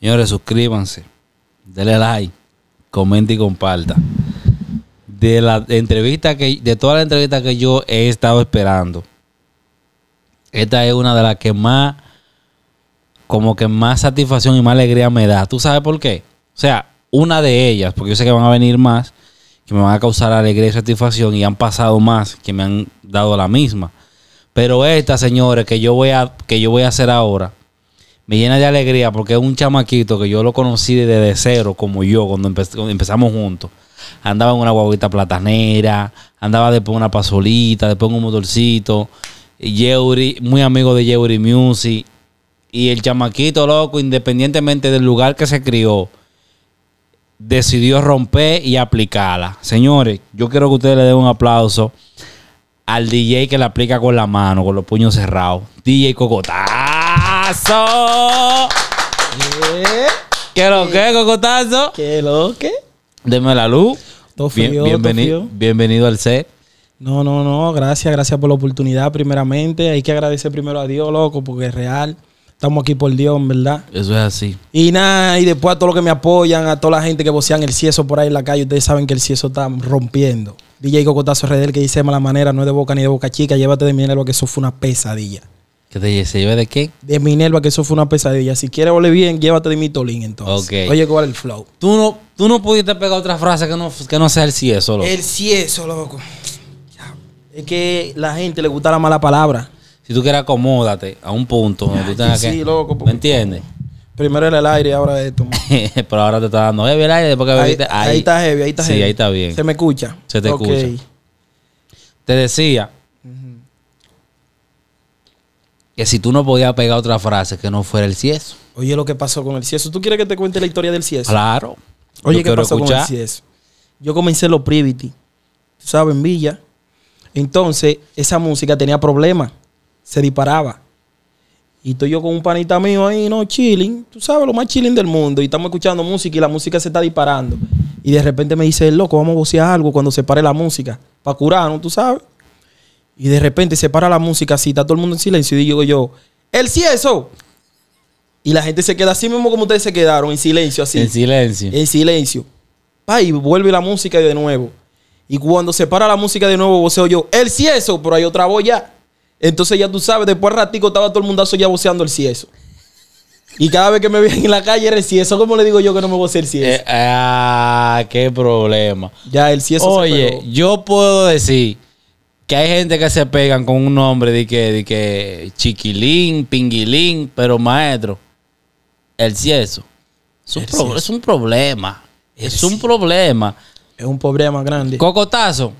Señores, suscríbanse, denle like, comenten y comparta. De la entrevista que, de toda la entrevista que yo he estado esperando, esta es una de las que más, como que más satisfacción y más alegría me da. ¿Tú sabes por qué? O sea, una de ellas, porque yo sé que van a venir más, que me van a causar alegría y satisfacción y han pasado más que me han dado la misma. Pero esta, señores, que yo voy a, que yo voy a hacer ahora, me llena de alegría porque es un chamaquito que yo lo conocí desde cero, como yo, cuando, empezamos juntos. Andaba en una guaguita platanera, andaba después en una pasolita, después en un motorcito. Yeuri, muy amigo de Yeuri Music. Y el chamaquito, loco, independientemente del lugar que se crió, decidió romper y aplicarla. Señores, yo quiero que ustedes le den un aplauso al DJ que la aplica con la mano, con los puños cerrados. DJ Cocotá. ¡Cocotazo! ¿Qué lo que, Cocotazo? ¿Qué lo que? Deme la luz. bienvenido, bienvenido al C No, no, no. Gracias, gracias por la oportunidad, primeramente. Hay que agradecer primero a Dios, loco, porque es real. Estamos aquí por Dios, verdad. Eso es así. Y nada, y después a todos los que me apoyan, a toda la gente que vocean el cieso por ahí en la calle, ustedes saben que el cieso está rompiendo. DJ Cocotazo Redel que dice de mala manera, no es de boca ni de boca chica, llévate de mi lo que eso fue una pesadilla. ¿Qué te, se lleve de qué? De Minerva, que eso fue una pesadilla. Si quieres volver bien, llévate de mi tolín, entonces. Oye, ¿cuál es el flow? Tú no, tú no pudiste pegar otra frase que no, que no sea el eso, loco. El eso, loco. Es que la gente le gusta la mala palabra. Si tú quieres, acomódate a un punto tú tengas sí, que. Sí, loco. ¿Me entiendes? Primero era el aire y ahora esto. Pero ahora te está dando heavy el aire ahí, está heavy, ahí está heavy. Sí, ahí está bien. Se me escucha. Se te escucha. Te decía que si tú no podías pegar otra frase que no fuera el cieso. Oye, lo que pasó con el cieso. ¿Tú quieres que te cuente la historia del cieso? Claro. Oye, ¿qué pasó con el cieso? E yo comencé lo Privity, tú sabes, en Villa. Entonces, esa música tenía problemas. Se disparaba. Y estoy yo con un panita mío ahí, no, chilling. Tú sabes, lo más chilling del mundo. Y estamos escuchando música y la música se está disparando. Y de repente me dice, loco, vamos a gocear algo cuando se pare la música. Para curarnos, tú sabes. Y de repente se para la música, así, está todo el mundo en silencio. Y digo yo, ¡El Cieso! Y la gente se queda así mismo como ustedes se quedaron, en silencio, así. En silencio. En silencio. Pa, y vuelve la música de nuevo. Y cuando se para la música de nuevo, voceo yo, ¡El Cieso! Pero hay otra voz ya. Entonces ya tú sabes, después ratico estaba todo el mundazo ya voceando el Cieso. Y cada vez que me veían en la calle era el cieso. ¿Cómo le digo yo que no me voy a cieso? Eh, ah, qué problema. Ya, el cieso Oye, yo puedo decir que hay gente que se pegan con un nombre de que, de que chiquilín, pinguilín, pero maestro, el cieso. Es un, es un problema. es un problema. Es un problema grande. Cocotazo,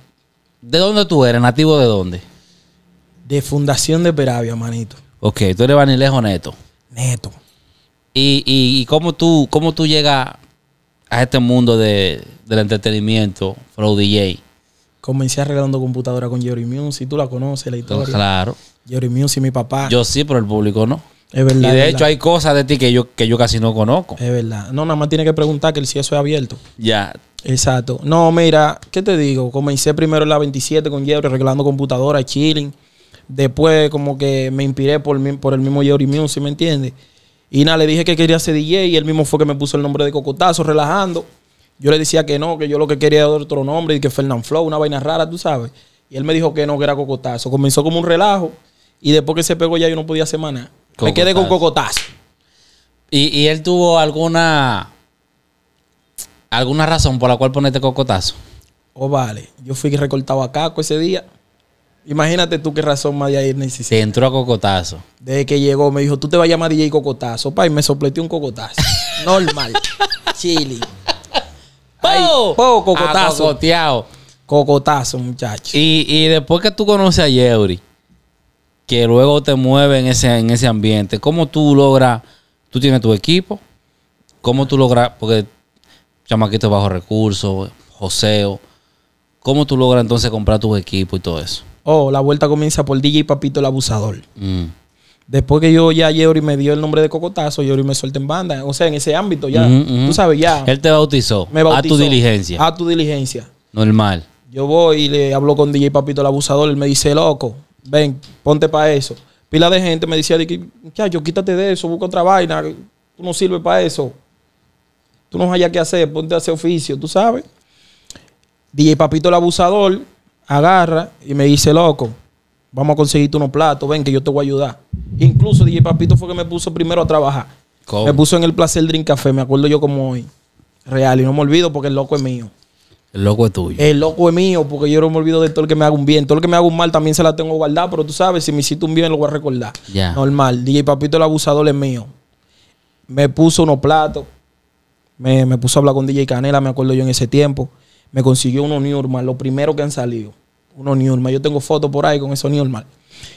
¿de dónde tú eres? ¿Nativo de dónde? De Fundación de Peravia, manito. Ok, tú eres vanilejo neto. Neto. ¿Y, y, y cómo tú, cómo tú llegas a este mundo del entretenimiento, Flow DJ? Comencé arreglando computadora con Jerry Music. Tú la conoces, la historia. claro. Jerry Music, mi papá. Yo sí, pero el público no. Es verdad. Y de hecho hay cosas de ti que yo, que yo casi no conozco. Es verdad. No, nada más tiene que preguntar que el cielo es abierto. Ya. Exacto. No, mira, ¿qué te digo? Comencé primero en la 27 con Jerry arreglando computadora, chilling. Después como que me inspiré por, por el mismo Jerry Music, ¿me entiendes? Y nada, le dije que quería ser DJ y él mismo fue que me puso el nombre de Cocotazo, relajando. Yo le decía que no, que yo lo que quería era otro nombre y que Fernán Flow, una vaina rara, tú sabes. Y él me dijo que no, que era cocotazo. Comenzó como un relajo y después que se pegó ya yo no podía semana. Me quedé con cocotazo. ¿Y, él tuvo alguna alguna razón por la cual ponerte cocotazo? Oh, vale. Yo fui recortado a Caco ese día. Imagínate tú qué razón más de ahí Se entró a cocotazo. Desde que llegó me dijo, tú te vas a llamar DJ Cocotazo. Pa, y me soplete un cocotazo. Normal. chile. Ahí, ah, cocotazo. Cocotazo, muchacho. Y, después que tú conoces a Yeuri, que luego te mueve en ese, en ese ambiente, ¿cómo tú logras? Tú tienes tu equipo, ¿cómo tú logras? Porque chamaquito bajo recursos, joseo. ¿Cómo tú logras entonces comprar tus equipos y todo eso? Oh, la vuelta comienza por DJ Papito el Abusador. Mm. Después que yo ya Yori me dio el nombre de Cocotazo, Yori me suelta en banda. O sea, en ese ámbito ya. Tú sabes, ya. Él te bautizó, me bautizó. A tu diligencia. A tu diligencia. Normal. Yo voy y le hablo con DJ Papito el abusador. Él me dice, loco, ven, ponte para eso. Pila de gente me decía, yo quítate de eso, busca otra vaina. Tú no sirves para eso. Tú no hayas que hacer, ponte a hacer oficio, tú sabes. DJ Papito el abusador agarra y me dice, loco, vamos a conseguirte unos platos, ven que yo te voy a ayudar. Incluso DJ Papito fue que me puso primero a trabajar. Me puso en el placer Drink Café, me acuerdo yo como hoy. Real, y no me olvido porque el loco es mío. El loco es tuyo. El loco es mío, porque yo no me olvido de todo lo que me haga un bien. Todo lo que me hago un mal también se la tengo guardada, pero tú sabes, si me hiciste un bien lo voy a recordar. Normal. DJ Papito el abusador es mío. Me puso unos platos. Me, puso a hablar con DJ Canela, me acuerdo yo en ese tiempo. Me consiguió unos Newman, lo primero que han salido uno niurma. Yo tengo fotos por ahí con esos normal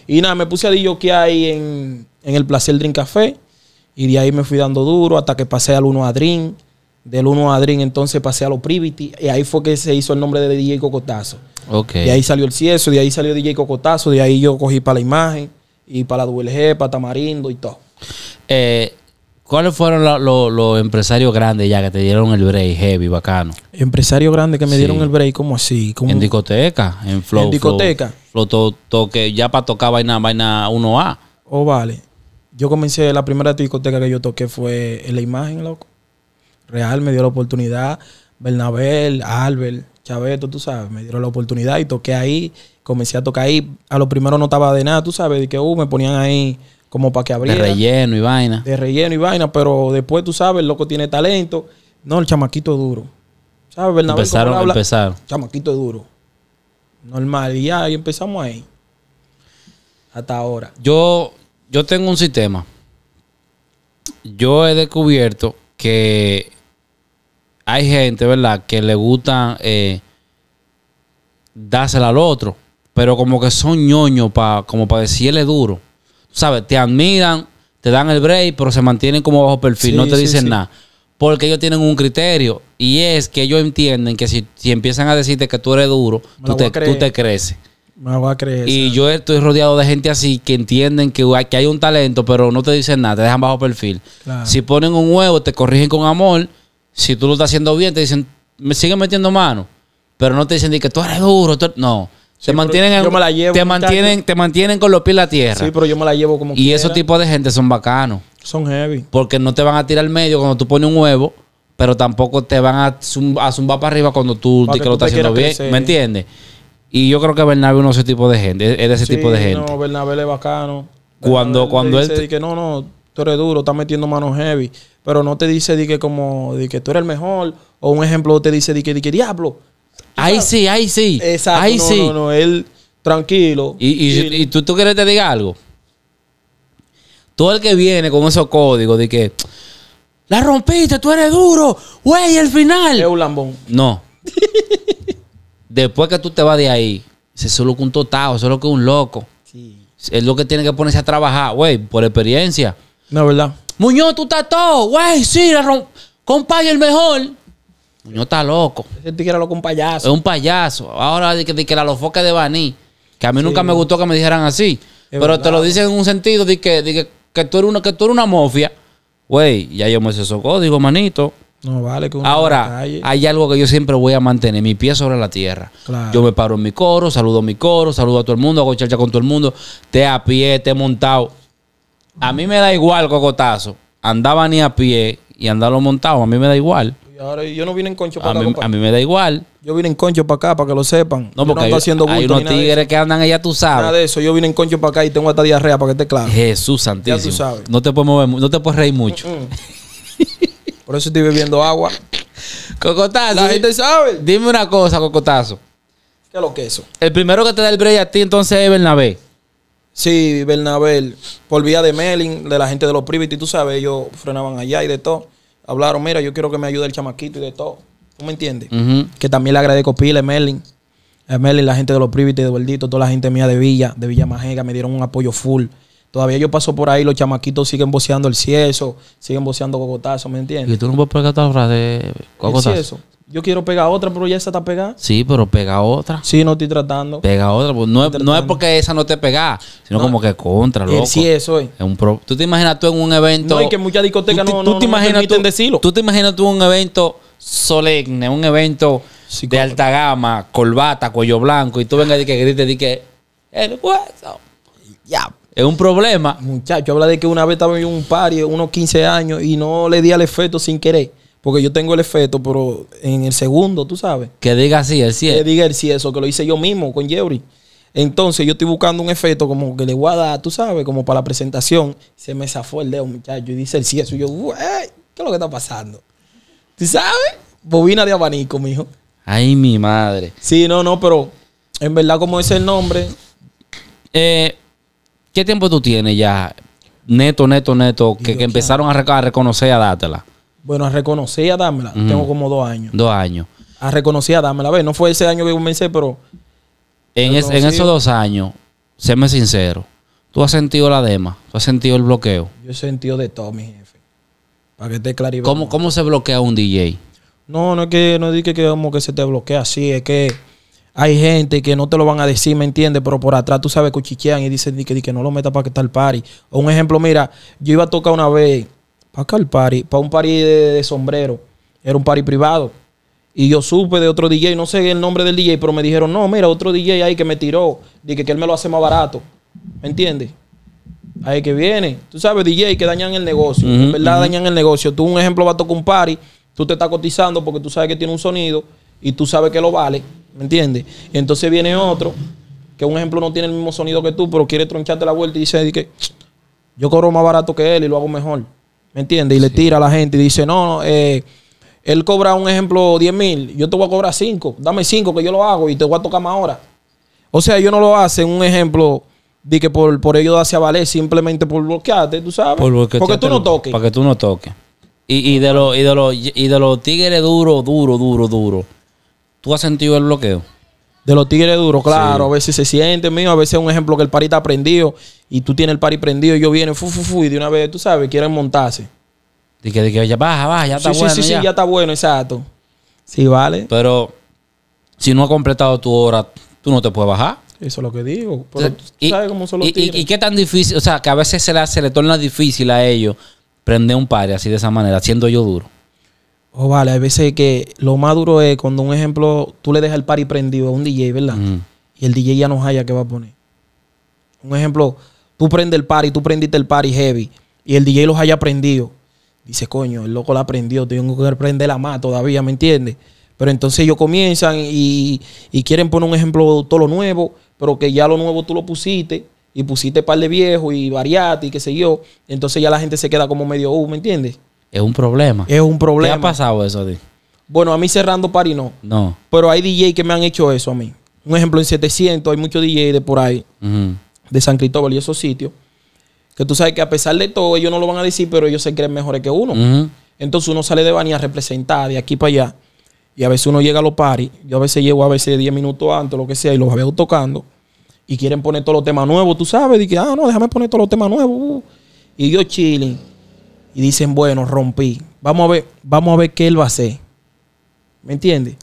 Y nada, me puse a que hay en, en el Placer Drink Café. Y de ahí me fui dando duro hasta que pasé al 1 a Del 1 a entonces pasé a lo Privity. Y ahí fue que se hizo el nombre de DJ Cocotazo. Okay. De ahí salió el Cieso, de ahí salió DJ Cocotazo. De ahí yo cogí para la imagen y para la WLG, para Tamarindo y todo. Eh, ¿Cuáles fueron los empresarios grandes ya que te dieron el break heavy, bacano? Empresarios grandes que me dieron el break, ¿cómo así? En discoteca, en flow. En discoteca. Flow, toque, ya para tocar vaina, vaina 1A. Oh, vale. Yo comencé, la primera discoteca que yo toqué fue en La Imagen, loco. Real me dio la oportunidad. Bernabel, Albert, Chaveto, tú sabes, me dieron la oportunidad y toqué ahí. Comencé a tocar ahí. A lo primero no estaba de nada, tú sabes, de que uh, me ponían ahí como para que abriera. De relleno y vaina. De relleno y vaina, pero después tú sabes, el loco tiene talento. No, el chamaquito es duro. ¿Sabes, Bernabé? Empezaron, a empezaron. Chamaquito es duro. Normal, y ya, empezamos ahí. Hasta ahora. Yo, yo tengo un sistema. Yo he descubierto que hay gente, ¿verdad?, que le gusta eh, dársela al otro, pero como que son ñoños como para decirle duro. ¿sabes? Te admiran, te dan el break, pero se mantienen como bajo perfil, no te dicen nada. Porque ellos tienen un criterio y es que ellos entienden que si, empiezan a decirte que tú eres duro, tú te, tú creces. Me voy a creer. Y yo estoy rodeado de gente así que entienden que, hay un talento, pero no te dicen nada, te dejan bajo perfil. Si ponen un huevo, te corrigen con amor. Si tú lo estás haciendo bien, te dicen, me siguen metiendo mano. Pero no te dicen que tú eres duro. No mantienen la llevo te mantienen te mantienen con los pies en la tierra. Sí, pero yo me la llevo como Y esos tipos de gente son bacanos. Son heavy. Porque no te van a tirar al medio cuando tú pones un huevo, pero tampoco te van a, zumbar para arriba cuando tú, que lo estás haciendo bien, ¿me entiendes? Y yo creo que Bernabé uno es ese tipo de gente, es de ese tipo de gente. No, Bernabé es bacano. Cuando, cuando él. Dice que no, no, tú eres duro, estás metiendo manos heavy. Pero no te dice di que como di que tú eres el mejor. O un ejemplo te dice di que, di que diablo, Ahí sí, ahí sí. Exacto. Ahí no, sí. No, no, él tranquilo. Y, tú, tú quieres que te diga algo. Todo el que viene con esos códigos de que la rompiste, tú eres duro, güey, el final. Es un lambón. No. Después que tú te vas de ahí, se solo que un totado, solo que un loco. Sí. Es lo que tiene que ponerse a trabajar, güey, por experiencia. No, ¿verdad? Muñoz, tú estás todo, güey, sí, la rompiste. Compadre, el mejor. Muñoz está loco. Ese era loco un payaso. Es un payaso. Ahora de que, la lofoca de Baní, que a mí nunca me gustó que me dijeran así. pero te lo dicen en un sentido de que, que, tú, eres una, que tú eres una mafia. Güey, ya yo me sé socó, código manito. No vale Ahora, hay algo que yo siempre voy a mantener, mi pie sobre la tierra. Yo me paro en mi coro, saludo a mi coro, saludo a todo el mundo, hago charcha con todo el mundo, te a pie, te montado. A mí me da igual, cocotazo. Andaba ni a pie y andarlo montado, a mí me da igual ahora yo no vine en concho para acá. a mí me da igual. Yo vine en concho para acá, para que lo sepan. No, porque hay, haciendo unos tigres que andan allá, tú sabes. Nada de eso. Yo vine en concho para acá y tengo hasta diarrea, para que esté claro. Jesús santísimo. Ya tú sabes. No te puedes mover, no te puedes reír mucho. Mm, mm. Por eso estoy bebiendo agua. Cocotazo. La gente sabe. Dime una cosa, Cocotazo. ¿Qué lo que eso? El primero que te da el break a ti entonces es Bernabé. Sí, Bernabé. Por vía de Melin, de la gente de los Privity, tú sabes, ellos frenaban allá y de todo hablaron, mira, yo quiero que me ayude el chamaquito y de todo. ¿Tú me entiendes? Que también le agradezco pile, Merlin. A Merlin, la gente de los Privites, de gordito toda la gente mía de Villa, de Villa Majega, me dieron un apoyo full. Todavía yo paso por ahí, los chamaquitos siguen boceando el cieso, siguen boceando cocotazo, ¿me entiendes? ¿Y tú no puedes percatar de cocotazo? El cieso. Yo quiero pegar otra, pero ya esa está pegada. Sí, pero pega otra. Sí, no estoy tratando. Pega otra. Pues, no, es, porque esa no te pega, sino como que contra, loco. Sí, eso es. un Tú te imaginas tú en un evento. No, es que muchas discotecas no, no, tú, te imaginas tú en un evento solemne, un evento de alta gama, corbata, cuello blanco, y tú vengas y que grites y que. El hueso. Ya. Es un problema. Muchacho, habla de que una vez estaba en un party, unos 15 años, y no le di al efecto sin querer porque yo tengo el efecto, pero en el segundo, tú sabes. Que diga así, el Cieso. Que diga el sí, eso, que lo hice yo mismo con Jevry. Entonces yo estoy buscando un efecto como que le voy a dar, tú sabes, como para la presentación. Se me zafó el dedo, muchacho, y dice el sí, Y yo, ¿qué es lo que está pasando? ¿Tú sabes? Bobina de abanico, mijo. Ay, mi madre. Sí, no, no, pero en verdad, como es el nombre. Eh, ¿Qué tiempo tú tienes ya? Neto, neto, neto, que, empezaron a, reconocer a dártela. Bueno, reconocí a dármela. Tengo como dos años. Dos años. A reconocí a dármela. A ver, no fue ese año que comencé, pero. En, en esos dos años, séme sincero, tú has sentido la dema, tú has sentido el bloqueo. Yo he sentido de todo, mi jefe. Para que te claro. ¿Cómo, ¿Cómo, se bloquea un DJ? No, no es que no es que, como que se te bloquea así, es que hay gente que no te lo van a decir, ¿me entiendes? Pero por atrás tú sabes, cuchichean y dicen que, que no lo metas para que el party. O un ejemplo, mira, yo iba a tocar una vez para el party, para un party de, sombrero. Era un party privado. Y yo supe de otro DJ, no sé el nombre del DJ, pero me dijeron, no, mira, otro DJ ahí que me tiró, dije que él me lo hace más barato. ¿Me entiendes? Ahí que viene. Tú sabes, DJ, que dañan el negocio. en verdad, dañan el negocio. Tú, un ejemplo, vas a tocar un party, tú te estás cotizando porque tú sabes que tiene un sonido y tú sabes que lo vale. ¿Me entiendes? entonces viene otro que un ejemplo no tiene el mismo sonido que tú, pero quiere troncharte la vuelta y dice yo cobro más barato que él y lo hago mejor. ¿Me entiendes? Y le tira a la gente y dice, no, no eh, él cobra un ejemplo 10 mil, yo te voy a cobrar 5, dame 5 que yo lo hago y te voy a tocar más ahora. O sea, ellos no lo hacen, un ejemplo de que por, por ello hacia valer simplemente por bloquearte, tú sabes. Porque tú no toques. Para que tú no toques. Y, de los, y, de los, y de los tigres duro, duro, duro, duro. ¿Tú has sentido el bloqueo? De los tigres duros, claro. A veces se siente, mío. A veces es un ejemplo que el pari está prendido y tú tienes el pari prendido. y yo viene, fu, fu, fu, y de una vez, tú sabes, quieren montarse. Y que, de que ya baja, baja, ya está bueno. Sí, sí, sí, ya está bueno, exacto. Sí, vale. Pero si no ha completado tu hora, tú no te puedes bajar. Eso es lo que digo. y, qué tan difícil, o sea, que a veces se le, torna difícil a ellos prender un pari así de esa manera, haciendo yo duro. O oh, vale, hay veces que lo más duro es cuando, un ejemplo, tú le dejas el party prendido a un DJ, ¿verdad? Mm. Y el DJ ya no haya que va a poner. Un ejemplo, tú prendes el party, tú prendiste el party heavy y el DJ los haya prendido. Dice, coño, el loco la prendió, tengo que la más todavía, ¿me entiendes? Pero entonces ellos comienzan y, quieren poner un ejemplo todo lo nuevo, pero que ya lo nuevo tú lo pusiste y pusiste par de viejo y variaste y qué sé yo. Entonces ya la gente se queda como medio, uh, ¿me entiendes? Es un problema. Es un problema. ¿Qué ha pasado eso a Bueno, a mí cerrando pari no. No. Pero hay DJ que me han hecho eso a mí. Un ejemplo, en 700 hay muchos DJ de por ahí, de San Cristóbal y esos sitios, que tú sabes que a pesar de todo, ellos no lo van a decir, pero ellos se creen mejores que uno. Entonces uno sale de Bani a representar de aquí para allá. Y a veces uno llega a los paris. Yo a veces llego a veces 10 minutos antes, lo que sea, y los veo tocando. Y quieren poner todos los temas nuevos, tú sabes. Y que, ah, no, déjame poner todos los temas nuevos. Uh, y yo chilling y dicen, bueno, rompí. Vamos a ver, vamos a ver qué él va a hacer. ¿Me entiendes?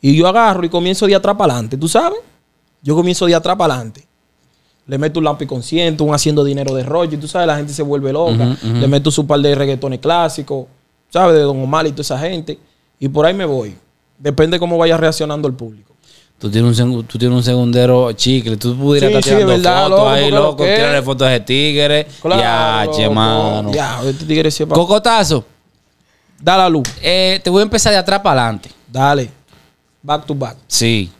Y yo agarro y comienzo de atrás para adelante, ¿tú sabes? Yo comienzo de atrás para adelante. Le meto un lampi consciente, un haciendo dinero de rollo, y tú sabes, la gente se vuelve loca. Le meto su par de reggaetones clásicos, ¿sabes? De Don Omar y toda esa gente. Y por ahí me voy. Depende cómo vaya reaccionando el público. Tú tienes un, tú segundero chicle. Tú pudieras estar tirando fotos ahí, loco. Tirarle fotos de tigres. ya, che, mano. Ya, este tigre Cocotazo. Da la luz. Eh, te voy a empezar de atrás para adelante. Dale. Back to back. Sí.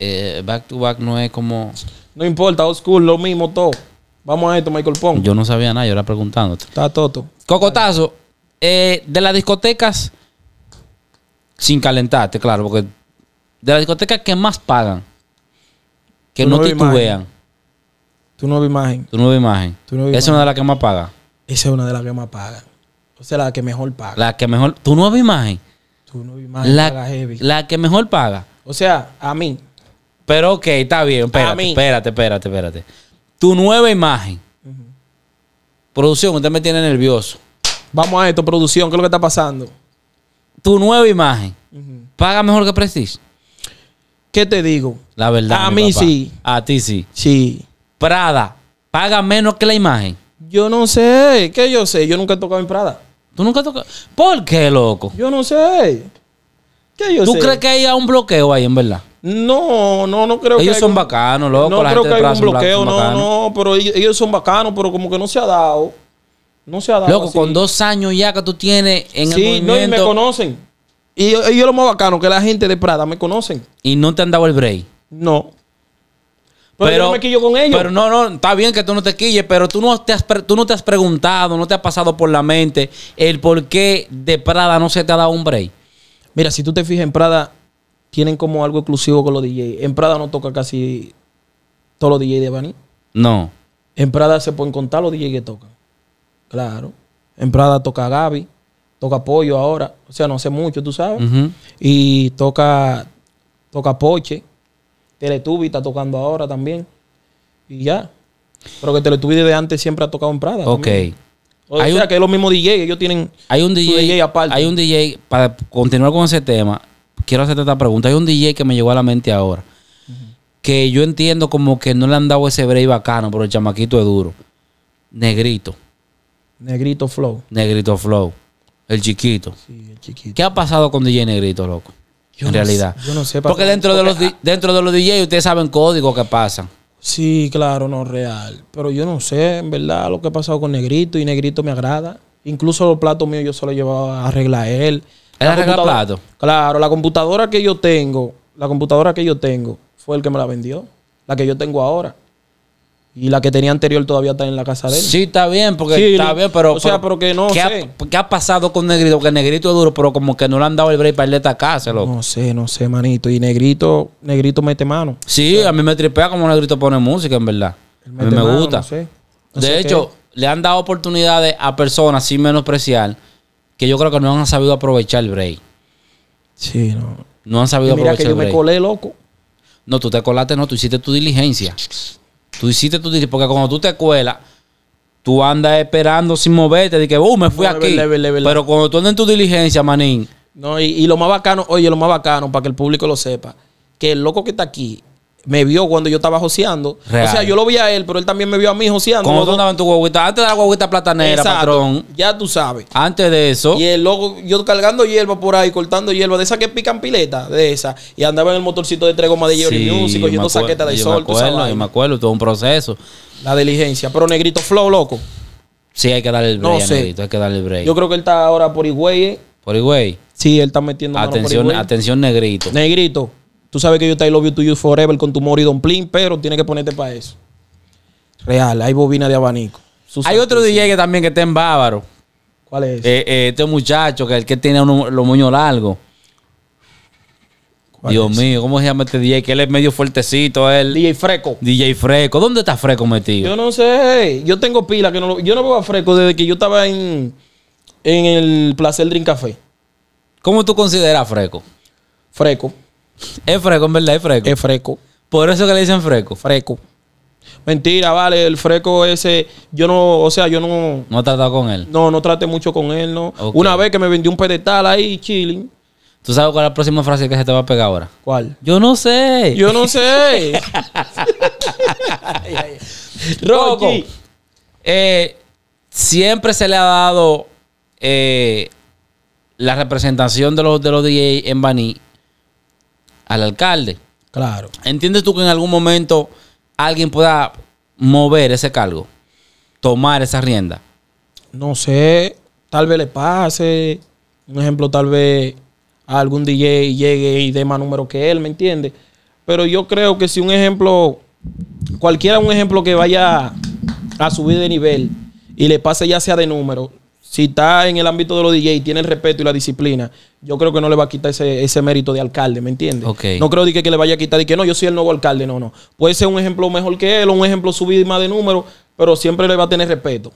Eh, back to back no es como. No importa, oscuro, lo mismo todo. Vamos a esto, Michael Pong. Yo no sabía nada, yo era preguntándote. Está todo Cocotazo. Eh, de las discotecas, sin calentarte, claro, porque de las discotecas que más pagan. Que no titubean. Tu nueva imagen. Tu nueva imagen. Esa es una de las que más paga. Esa es una de las que más paga. O sea, la que mejor paga. La que mejor. Tu nueva imagen. Tu nueva imagen la, heavy. La que mejor paga. O sea, a mí. Pero ok, está bien. Espérate, mí. espérate, espérate, espérate. Tu nueva imagen. Producción, usted me tiene nervioso. Vamos a esto, producción, ¿qué es lo que está pasando? Tu nueva imagen. Paga mejor que Prestige. ¿Qué te digo? La verdad. A mí sí. A ti sí. Sí. Prada, paga menos que la imagen. Yo no sé. ¿Qué yo sé? Yo nunca he tocado en Prada. ¿Tú nunca has tocado? ¿Por qué, loco? Yo no sé. ¿Qué yo sé? ¿Tú crees que hay un bloqueo ahí, en verdad? No, no, no creo que. Ellos son bacanos, loco. No creo que haya un bloqueo, no, no, pero ellos, son bacanos, pero como que no se ha dado. No se ha dado. Loco, con dos años ya que tú tienes en el movimiento. Sí, no, y me conocen. Y, yo lo más bacano, que la gente de Prada me conocen. Y no te han dado el break. No. Pero, yo no me quillo con ellos. Pero no, no, está bien que tú no te quilles, pero tú no, te has, tú no te has preguntado, no te ha pasado por la mente el por qué de Prada no se te ha dado un break. Mira, si tú te fijas en Prada, tienen como algo exclusivo con los DJs. En Prada no toca casi todos los DJs de Bani. No. En Prada se pueden contar los DJs que tocan. Claro. En Prada toca Gaby toca Pollo ahora. O sea, no sé mucho, tú sabes. Y toca, toca Poche. Teletubi está tocando ahora también. Y ya. Pero que Teletubi desde antes siempre ha tocado en Prada. Ok. O hay una que es lo mismo DJ, ellos tienen hay un DJ, aparte. Hay un DJ, para continuar con ese tema, quiero hacerte esta pregunta. Hay un DJ que me llegó a la mente ahora, que yo entiendo como que no le han dado ese break bacano, pero el chamaquito es duro. Negrito. Negrito Flow. Negrito Flow. El chiquito. Sí, el chiquito. ¿Qué ha pasado con DJ Negrito, loco? en realidad. yo no sé. Porque dentro, de los, dentro de los DJ ustedes saben código que pasa. Sí, claro, no, real. Pero yo no sé, en verdad, lo que ha pasado con Negrito y Negrito me agrada. Incluso los platos míos yo solo los llevaba a arreglar él. ¿Él arregla platos? Claro, la computadora que yo tengo, la computadora que yo tengo fue el que me la vendió. La que yo tengo ahora. Y la que tenía anterior todavía está en la casa de él. Sí, está bien, porque está bien, pero. O sea, pero, que no. ¿qué, sé? Ha, ¿qué ha, pasado con Negrito? Porque Negrito es duro, pero como que no le han dado el break para irle a casa, loco. No sé, no sé, manito. Y Negrito, Negrito mete mano. Sí, a mí me tripea como Negrito pone música, en verdad. me gusta. de hecho, le han dado oportunidades a personas sin menospreciar que yo creo que no han sabido aprovechar el break. Sí, no. No han sabido mira que yo me colé, loco. No, tú te colaste, no, tú hiciste tu diligencia. Tú hiciste tu diligencia, porque cuando tú te cuelas, tú andas esperando sin moverte, de que, uh, me fui aquí. Pero cuando tú andas en tu diligencia, manín. No, y, lo más bacano, oye, lo más bacano, para que el público lo sepa, que el loco que está aquí me vio cuando yo estaba joseando. O sea, yo lo vi a él, pero él también me vio a mí joseando. ¿Cómo tú andabas en tu guaguita? Antes de la guaguita platanera, patrón. Ya tú sabes. Antes de eso. Y el loco, yo cargando hierba por ahí, cortando hierba, de esas que pican pileta, de esas. Y andaba en el motorcito de tres gomas de Jerry y Music, saqueta de yo sol. Me acuerdo, yo me acuerdo, todo un proceso. La diligencia. Pero Negrito Flow, loco. Sí, hay que darle el break, no sé. hay que darle Yo creo que él está ahora por Higüey. ¿eh? ¿Por Higüey? Sí, él está metiendo atención, Atención, Negrito. Negrito. Tú sabes que yo estoy love you to you forever con tu Mori Don Plin, pero tienes que ponerte para eso. Real, hay bobina de abanico. hay otro DJ que también que está en Bávaro. ¿Cuál es? Eh, eh, este muchacho que el que tiene los moños largos. Dios mío, ¿cómo se llama este DJ? Que él es medio fuertecito, él. DJ Freco. DJ Freco. ¿Dónde está Freco metido? Yo no sé. Yo tengo pila que Yo no veo a Freco desde que yo estaba en, en el Placer Drink Café. ¿Cómo tú consideras Freco? Freco. Es freco, en verdad, es freco. Es freco. Por eso que le dicen freco. Freco. Mentira, vale, el freco ese, yo no, o sea, yo no... No he tratado con él. No, no traté mucho con él, no. Una vez que me vendió un pedestal ahí, chilling. ¿Tú sabes cuál es la próxima frase que se te va a pegar ahora? ¿Cuál? Yo no sé. Yo no sé. Roco, eh, siempre se le ha dado eh, la representación de los, de los DJ en Baní al alcalde. Claro. ¿Entiendes tú que en algún momento alguien pueda mover ese cargo? Tomar esa rienda. No sé, tal vez le pase. Un ejemplo, tal vez algún DJ llegue y dé más número que él, ¿me entiendes? Pero yo creo que si un ejemplo, cualquiera un ejemplo que vaya a subir de nivel y le pase ya sea de número, si está en el ámbito de los DJ, tiene el respeto y la disciplina, yo creo que no le va a quitar ese, mérito de alcalde, ¿me entiendes? No creo que, le vaya a quitar y que no, yo soy el nuevo alcalde, no, no. Puede ser un ejemplo mejor que él, un ejemplo subido y más de número, pero siempre le va a tener respeto.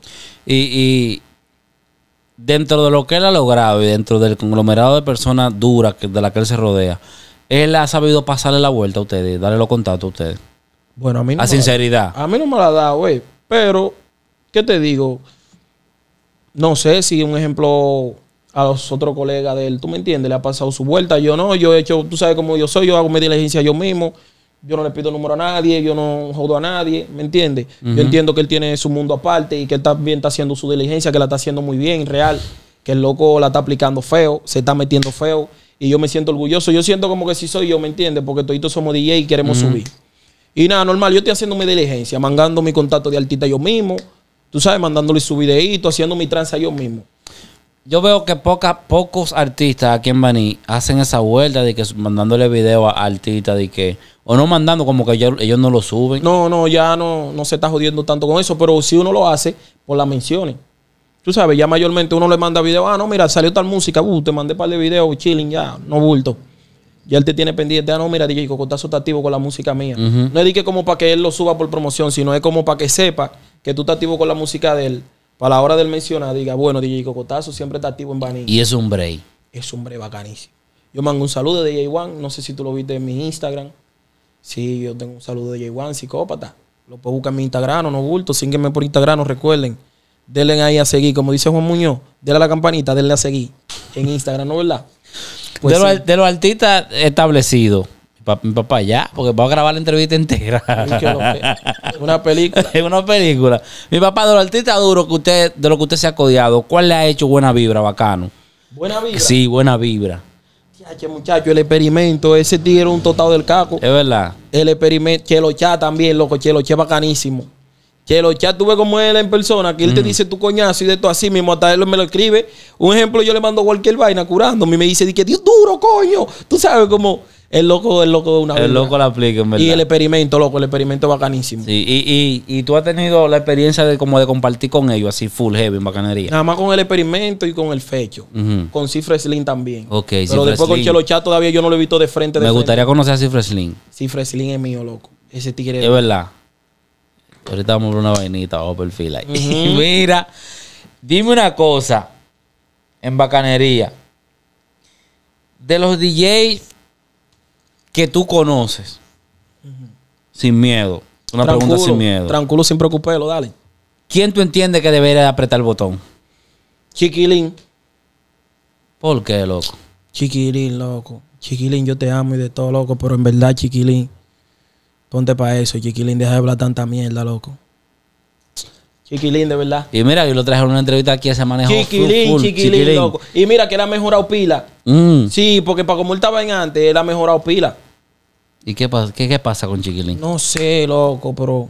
Y, dentro de lo que él ha logrado y dentro del conglomerado de personas duras de la que él se rodea, él ha sabido pasarle la vuelta a ustedes, darle los contactos a ustedes. Bueno, a mí no. A sinceridad. a mí no me la da, güey. Eh, pero, ¿qué te digo? No sé si un ejemplo a los otros colegas de él, tú me entiendes, le ha pasado su vuelta, yo no, yo he hecho, tú sabes cómo yo soy, yo hago mi diligencia yo mismo, yo no le pido número a nadie, yo no jodo a nadie, ¿me entiendes? Yo entiendo que él tiene su mundo aparte y que él también está haciendo su diligencia, que la está haciendo muy bien, real, que el loco la está aplicando feo, se está metiendo feo y yo me siento orgulloso, yo siento como que sí soy yo, ¿me entiendes? Porque todos somos DJ y queremos subir. Y nada, normal, yo estoy haciendo mi diligencia, mandando mi contacto de artista yo mismo, tú sabes, mandándole su videito, haciendo mi tranza yo mismo yo veo que poca, pocos artistas aquí en Baní hacen esa vuelta de que mandándole video a artistas de que. O no mandando, como que ellos, no lo suben. No, no, ya no, no se está jodiendo tanto con eso, pero si uno lo hace, por las menciones. Tú sabes, ya mayormente uno le manda video, ah, no, mira, salió tal música, uh, te mandé par de videos, chilling, ya, no bulto. Ya él te tiene pendiente, ah, no, mira, DJ Cocotazo está activo con la música mía. No es de que como para que él lo suba por promoción, sino es como para que sepa que tú estás activo con la música de él para la hora del mencionar, diga, bueno, DJ Cocotazo siempre está activo en Baní. Y es un break. Es un break bacanísimo. Yo mando un saludo de DJ One, no sé si tú lo viste en mi Instagram. Sí, yo tengo un saludo de DJ One, psicópata. Lo puedo buscar en mi Instagram, o no bulto, sígueme por Instagram, no recuerden. Denle ahí a seguir, como dice Juan Muñoz, denle a la campanita, denle a seguir en Instagram, ¿no verdad? Pues de, de los artistas establecidos, mi papá, ya, porque voy a grabar la entrevista entera. una película. Es una película. Mi papá, de los artistas duros que usted, de lo que usted se ha codiado, ¿cuál le ha hecho buena vibra, bacano? Buena vibra. Sí, buena vibra. Che, muchacho, el experimento, ese tigre era un totado del caco. Es verdad. El experimento, Chelo Chá también, loco, Chelo Chá bacanísimo. Chelo Chá, tuve como él en persona, que él te mm. dice tu coñazo y de todo así mismo, hasta él me lo escribe. Un ejemplo, yo le mando cualquier vaina curándome y me dice, di que Dios duro, coño. Tú sabes, cómo... El loco, el loco de una El loco la aplica, en verdad. Y el experimento, loco, el experimento bacanísimo. Sí, y, tú has tenido la experiencia de como de compartir con ellos, así full heavy en bacanería. Nada más con el experimento y con el fecho. Con Cifre Slim también. Ok, Pero después con Chelo todavía yo no lo he visto de frente. Me gustaría conocer a Cifre Slim. es mío, loco. Ese tigre. Es verdad. Ahorita vamos a una vainita bajo perfil ahí. Mira, dime una cosa en bacanería. De los DJs que tú conoces. Sin miedo. Una pregunta sin miedo. Tranquilo, sin preocuparlo, dale. ¿Quién tú entiendes que debería apretar el botón? Chiquilín. ¿Por qué, loco? Chiquilín, loco. Chiquilín, yo te amo y de todo, loco, pero en verdad, Chiquilín, ponte para eso. Chiquilín, deja de hablar tanta mierda, loco. Chiquilín, de verdad. Y mira, yo lo traje en una entrevista aquí, se manejó chiquilín, chiquilín, chiquilín, loco. Y mira que la ha mejorado pila. Mm. Sí, porque para como él estaba en antes, la mejor mejorado pila. ¿Y qué pasa, qué, pasa con Chiquilín? No sé, loco, pero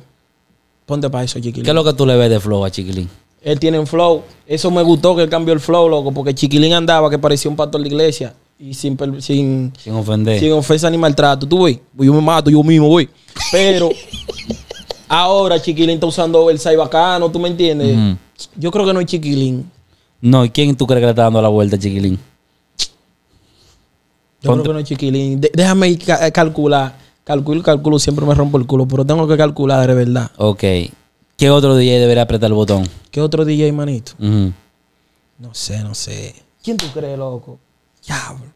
ponte para eso, Chiquilín. ¿Qué es lo que tú le ves de flow a Chiquilín? Él tiene un flow. Eso me gustó que él cambió el flow, loco, porque Chiquilín andaba que parecía un pastor de iglesia. Y sin, ofender. Sin ofensa ni maltrato. Tú, voy, yo me mato, yo mismo voy. Pero ahora Chiquilín está usando el saibacano, bacano, ¿tú me entiendes? Yo creo que no es Chiquilín. No, ¿y quién tú crees que le está dando la vuelta a Chiquilín? Yo creo que no, chiquilín. déjame eh, calcular. Calculo, calculo, siempre me rompo el culo, pero tengo que calcular de verdad. Ok. ¿Qué otro DJ debería apretar el botón? ¿Qué otro DJ, manito? No sé, no sé. ¿Quién tú crees, loco? Diablo.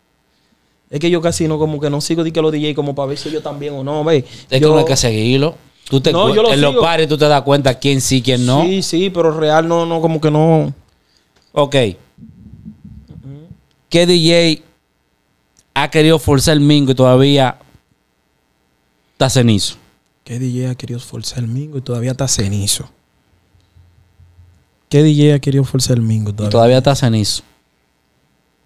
Es que yo casi no, como que no sigo de que los DJ como para ver si yo también o no, ve. Es que no hay que seguirlo. Tú te no, en los pares tú te das cuenta quién sí, quién no. Sí, sí, pero real no, no, como que no. Ok. ¿Qué DJ ha querido forzar el mingo y todavía está cenizo? ¿Qué DJ ha querido forzar el mingo y todavía está cenizo? ¿Qué DJ ha querido forzar el mingo todavía? Y todavía está cenizo.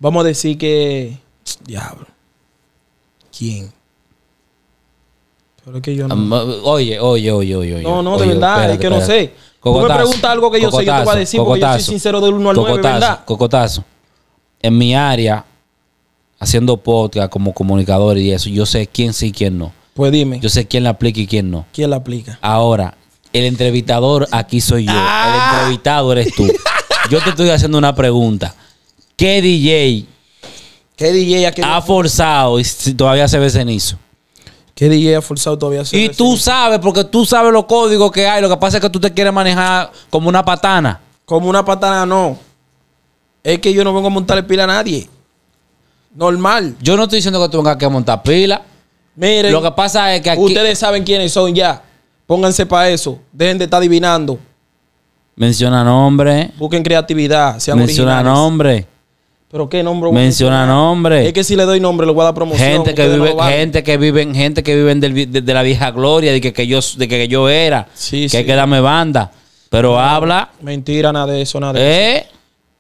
Vamos a decir que. Diablo. ¿Quién? Pero que yo no. oye, oye, oye, oye. No, no, de verdad, es que no sé. me preguntas algo que yo sé, yo te voy a decir cocotazo, porque yo soy sincero del 1 al 9, ¿verdad? Cocotazo. En mi área, haciendo podcast como comunicador y eso, yo sé quién sí y quién no. Pues dime. Yo sé quién la aplica y quién no. ¿Quién la aplica? Ahora, el entrevistador aquí soy yo. El ah. entrevistador eres tú. Yo te estoy haciendo una pregunta. ¿Qué DJ, ¿Qué DJ ha forzado y todavía se ve cenizo? ¿Qué DJ ha forzado todavía se Y tú sabes, porque tú sabes los códigos que hay. Lo que pasa es que tú te quieres manejar como una patana. Como una patana, no. Es que yo no vengo a montar el pila a nadie. Normal. Yo no estoy diciendo que tú que montar pila. Miren. Lo que pasa es que aquí. Ustedes saben quiénes son ya. Pónganse para eso. Dejen de estar adivinando. Menciona nombre. Busquen creatividad. Sean Menciona nombre. Pero qué nombre. Menciona nombre. Es que si le doy nombre, lo voy a dar promoción. Gente que vive, gente que viven, gente que viven de, la vieja gloria, de que, yo, de que yo era. Sí, que sí. hay que darme banda. Pero habla. Mentira, nada de eso, nada de ¿Eh? eso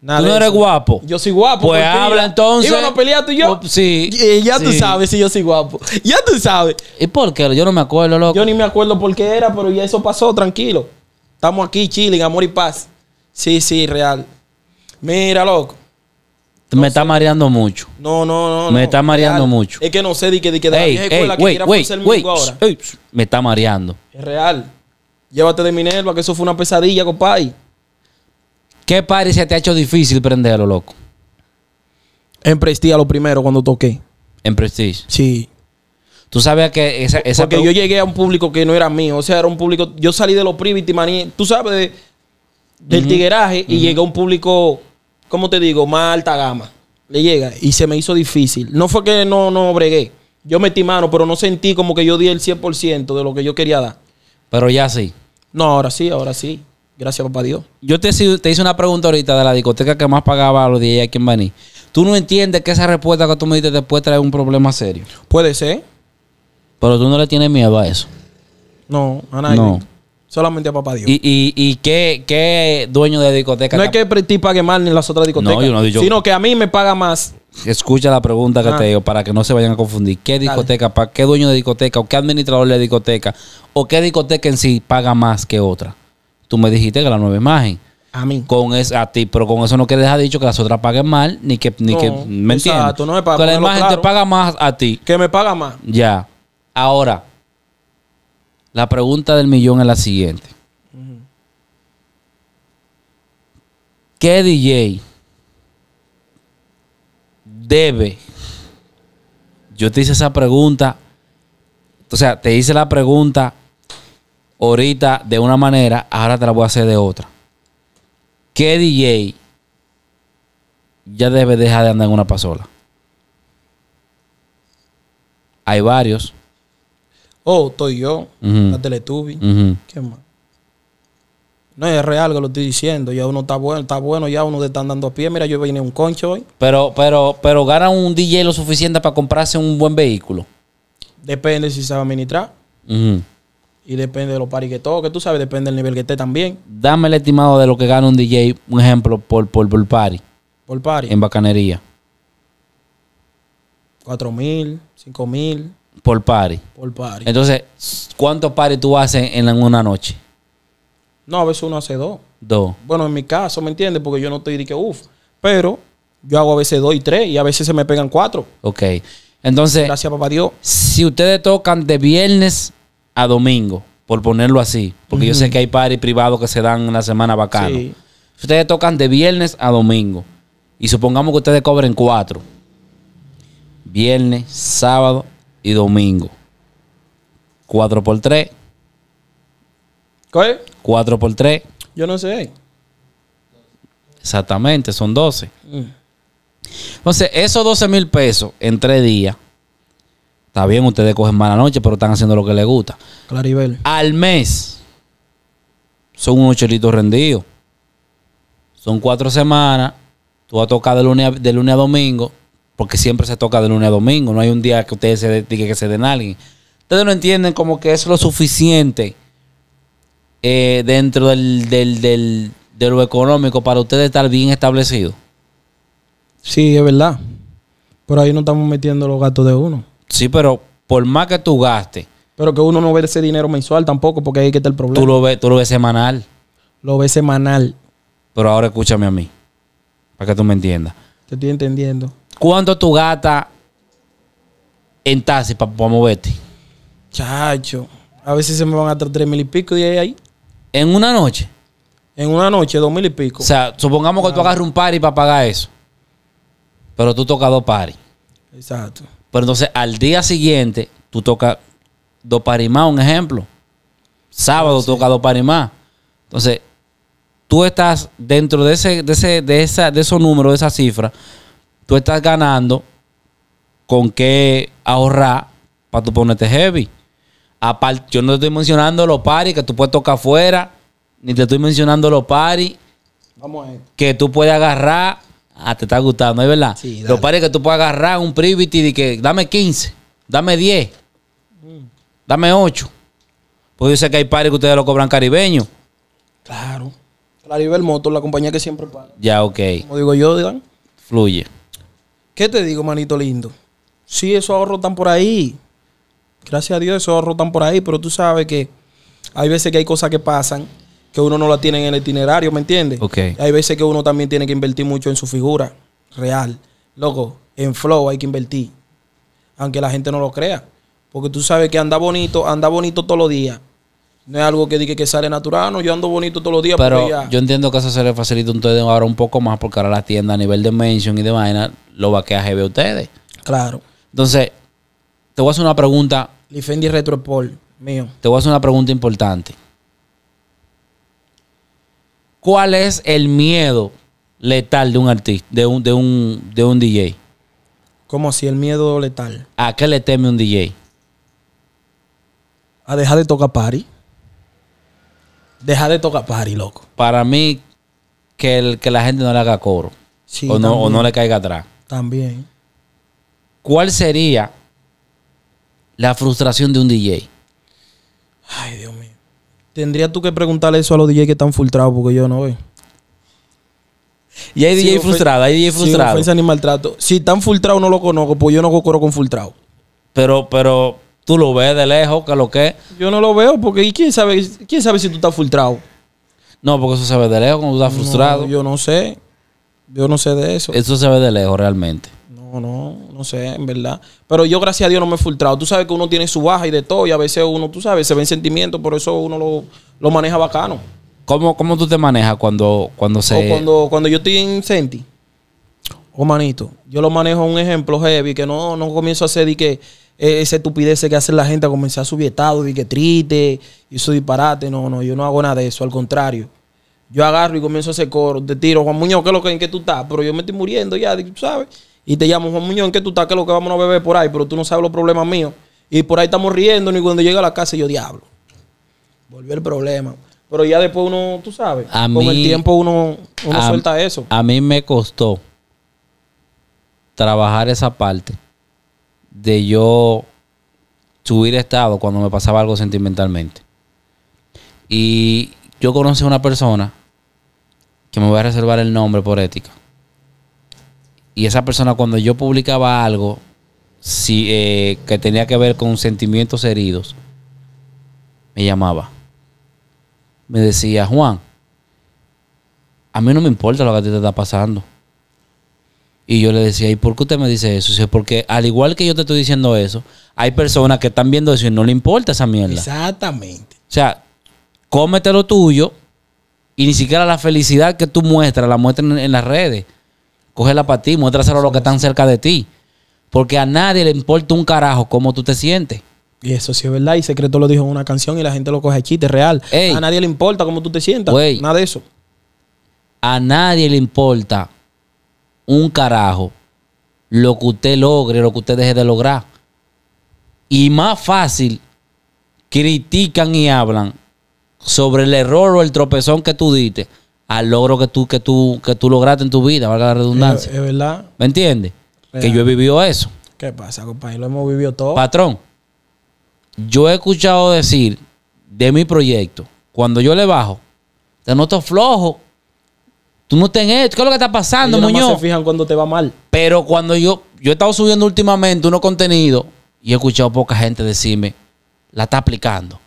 tú no eres guapo. Yo soy guapo. Pues habla entonces. Iban a pelear tú y yo. sí. Eh, ya tú sabes si yo soy guapo. Ya tú sabes. ¿Y por qué? Yo no me acuerdo, loco. Yo ni me acuerdo por qué era, pero ya eso pasó, tranquilo. Estamos aquí, chilling, amor y paz. Sí, sí, real. Mira, loco. me está mareando mucho. No, no, no. Me está mareando mucho. Es que no sé de qué de wait, wait, me está mareando. Es real. Llévate de Minerva, que eso fue una pesadilla, compadre. ¿Qué party se te ha hecho difícil prenderlo, loco? En Prestige lo primero cuando toqué. ¿En Prestige? Sí. Tú sabes que esa... Porque yo llegué a un público que no era mío. O sea, era un público... Yo salí de los privity maní. Tú sabes, del tigueraje. Y llegué a un público, ¿cómo te digo? Más alta gama. Le llega. Y se me hizo difícil. No fue que no, no bregué. Yo metí mano, pero no sentí como que yo di el 100% de lo que yo quería dar. Pero ya sí. No, ahora sí, ahora sí. Gracias, papá Dios. Yo te, hice una pregunta ahorita de la discoteca que más pagaba a los días aquí en Baní. ¿Tú no entiendes que esa respuesta que tú me diste después trae un problema serio? Puede ser. Pero tú no le tienes miedo a eso. No, a nadie. No. Solamente a papá Dios. ¿Y, qué, dueño de discoteca? No es que ti pague más ni las otras discotecas. Sino que a mí me paga más. Escucha la pregunta que ah. te digo para que no se vayan a confundir. ¿Qué discoteca, qué dueño de discoteca o qué administrador de discoteca o qué discoteca en sí paga más que otra? Tú me dijiste que la nueva imagen. A mí. Con es, a ti, pero con eso no quieres dejar dicho que las otras paguen mal, ni que, ni que ¿me entiendes? no me Que la imagen te paga más a ti. Que me paga más. Ya. Ahora, la pregunta del millón es la siguiente. ¿Qué DJ debe? Yo te hice esa pregunta. O sea, te hice la pregunta ahorita de una manera, ahora te la voy a hacer de otra. ¿Qué DJ ya debe dejar de andar en una pasola? Hay varios. Oh, estoy yo, la Teletubi. ¿Qué más? No, es real que lo estoy diciendo. Ya uno está bueno, está bueno, ya uno te está dando a pie. Mira, yo vine un concho hoy. Pero, pero, pero gana un DJ lo suficiente para comprarse un buen vehículo. Depende si a administrar. Y depende de los paris que toque, tú sabes, depende del nivel que esté también. Dame el estimado de lo que gana un DJ, un ejemplo, por, por, por party. Por party. En bacanería. 4 mil, cinco mil. Por party. Por party. Entonces, ¿cuántos paris tú haces en una noche? No, a veces uno hace dos. Dos. Bueno, en mi caso, ¿me entiendes? Porque yo no estoy de que uff. Pero yo hago a veces dos y tres y a veces se me pegan cuatro. Ok. Entonces. Gracias, papá Dios. Si ustedes tocan de viernes a domingo, por ponerlo así, porque yo sé que hay y privados que se dan una semana bacano. ustedes tocan de viernes a domingo, y supongamos que ustedes cobren cuatro, viernes, sábado y domingo. Cuatro por tres ¿Cuál? 4 por tres Yo no sé. Exactamente, son 12. Mm. Entonces, esos 12 mil pesos en tres días Está bien, ustedes cogen mala noche, pero están haciendo lo que les gusta. Claribel. Al mes son unos chelitos rendidos. Son cuatro semanas. Tú vas a tocar de lunes a, de lunes a domingo, porque siempre se toca de lunes a domingo. No hay un día que ustedes se que se den a alguien. Ustedes no entienden como que es lo suficiente eh, dentro de lo económico para ustedes estar bien establecidos. Sí, es verdad. Por ahí no estamos metiendo los gatos de uno. Sí, pero por más que tú gastes. Pero que uno no ve ese dinero mensual tampoco, porque ahí que está el problema. Tú lo ves, lo ves semanal. Lo ves semanal. Pero ahora escúchame a mí, para que tú me entiendas. Te estoy entendiendo. ¿Cuánto tú gastas en taxi para moverte? Chacho, a veces se me van a dar tres mil y pico y ahí, ¿En una noche? En una noche, dos mil y pico. O sea, supongamos que tú agarras un party para pagar eso. Pero tú tocas dos paris. Exacto. Pero entonces al día siguiente tú tocas más, un ejemplo. Sábado sí. toca más. Entonces tú estás dentro de, ese, de, ese, de, esa, de esos números, de esa cifra, tú estás ganando con qué ahorrar para tu ponerte heavy. yo no te estoy mencionando los paris que tú puedes tocar afuera, ni te estoy mencionando los paris que tú puedes agarrar Ah, te está gustando, es verdad. Sí, Lo que tú puedes agarrar un privity y que dame 15, dame 10, dame 8. Pues yo sé que hay pares que ustedes lo cobran caribeño. Claro. Claribel Motor, la compañía que siempre paga. Ya, ok. Como digo yo, digan. Fluye. ¿Qué te digo, manito lindo? Sí, esos ahorros están por ahí. Gracias a Dios, esos ahorros están por ahí, pero tú sabes que hay veces que hay cosas que pasan que uno no la tiene en el itinerario, ¿me entiendes? Okay. Hay veces que uno también tiene que invertir mucho en su figura real. Loco, en flow hay que invertir. Aunque la gente no lo crea. Porque tú sabes que anda bonito, anda bonito todos los días. No es algo que diga que sale natural, no, yo ando bonito todos los días. Pero yo entiendo que eso se le facilita a ustedes ahora un poco más porque ahora la tienda a nivel de mention y de vaina lo va GB a ustedes. Claro. Entonces, te voy a hacer una pregunta. Lifendi Retro mío. Te voy a hacer una pregunta importante. ¿Cuál es el miedo letal de un artista, de un, de un, DJ? ¿Cómo así el miedo letal? ¿A qué le teme un DJ? A dejar de tocar party. Dejar de tocar party, loco. Para mí, que, el, que la gente no le haga coro. Sí, o, no, o no le caiga atrás. También. ¿Cuál sería la frustración de un DJ? Ay, Dios Tendrías tú que preguntarle eso a los DJs que están frustrados porque yo no veo. Y hay DJ frustrado, hay DJ frustrado. sí, ni maltrato. Si están frustrados no lo conozco, pues yo no coro con filtrado. Pero, pero, tú lo ves de lejos, que lo que. Yo no lo veo, porque ¿y quién sabe, quién sabe si tú estás filtrado? No, porque eso se ve de lejos cuando tú estás frustrado. Yo no sé. Yo no sé de eso. Eso se ve de lejos realmente no, no, sé, en verdad. Pero yo, gracias a Dios, no me he filtrado. Tú sabes que uno tiene su baja y de todo, y a veces uno, tú sabes, se ven sentimientos, por eso uno lo, lo maneja bacano. ¿Cómo, ¿Cómo, tú te manejas cuando, cuando se.? cuando, cuando yo estoy en Senti. O oh, manito, yo lo manejo un ejemplo heavy, que no, no comienzo a hacer y que eh, esa estupidez que hace la gente a comenzar a subir estado y que triste y eso disparate. No, no, yo no hago nada de eso, al contrario. Yo agarro y comienzo a hacer coro, te tiro, Juan Muñoz, ¿qué es lo que en que tú estás? Pero yo me estoy muriendo ya, ¿sabes? y te llamo, Juan Muñoz, ¿en qué tú estás? ¿Qué es lo que vamos a beber por ahí? Pero tú no sabes los problemas míos. Y por ahí estamos riendo y cuando llega a la casa yo diablo. Volvió el problema. Pero ya después uno, tú sabes, con el tiempo uno, suelta eso. A mí me costó trabajar esa parte de yo subir estado cuando me pasaba algo sentimentalmente. Y yo conocí a una persona que me voy a reservar el nombre por ética y esa persona cuando yo publicaba algo si, eh, que tenía que ver con sentimientos heridos, me llamaba. Me decía, Juan, a mí no me importa lo que te está pasando. Y yo le decía, ¿y por qué usted me dice eso? porque al igual que yo te estoy diciendo eso, hay personas que están viendo eso y no le importa esa mierda. Exactamente. O sea, cómete lo tuyo y ni siquiera la felicidad que tú muestras la muestran en las redes. Cógela para ti, muéstraselo a los que están cerca de ti. Porque a nadie le importa un carajo cómo tú te sientes. Y eso sí es verdad. Y Secreto lo dijo en una canción y la gente lo coge chiste, real. a nadie le importa cómo tú te sientas. nada de eso. A nadie le importa un carajo lo que usted logre, lo que usted deje de lograr. Y más fácil critican y hablan sobre el error o el tropezón que tú diste al logro que tú, que tú, que tú lograste en tu vida, valga la redundancia. Es, verdad. ¿Me entiendes? Que yo he vivido eso. ¿Qué pasa, compañero? Lo hemos vivido todo. Patrón, yo he escuchado decir de mi proyecto, cuando yo le bajo, te noto flojo. Tú no tenés esto. ¿Qué es lo que está pasando, Muñoz? No se fijan cuando te va mal. Pero cuando yo, yo he estado subiendo últimamente unos contenidos y he escuchado poca gente decirme, la está aplicando.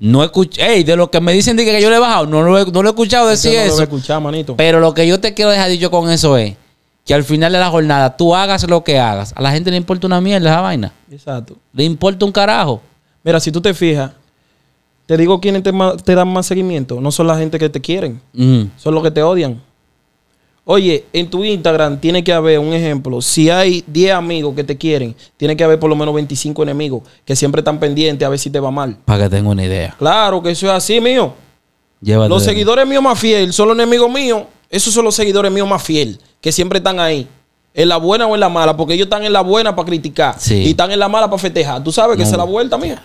No escuché, hey, de lo que me dicen que yo le he bajado, no lo he, escuchado decir eso. no eso. Lo escuchado, manito. Pero lo que yo te quiero dejar dicho con eso es que al final de la jornada tú hagas lo que hagas. A la gente le importa una mierda esa vaina. Exacto. Le importa un carajo. Mira, si tú te fijas, te digo quiénes te, dan más seguimiento. No son la gente que te quieren, son los que te odian. Oye, en tu Instagram tiene que haber un ejemplo. Si hay 10 amigos que te quieren, tiene que haber por lo menos 25 enemigos que siempre están pendientes a ver si te va mal. Para que tenga una idea. Claro que eso es así, mío. los seguidores míos más fieles son los enemigos míos. Esos son los seguidores míos más fieles, que siempre están ahí. En la buena o en la mala, porque ellos están en la buena para criticar y están en la mala para festejar. Tú sabes que esa es la vuelta mía.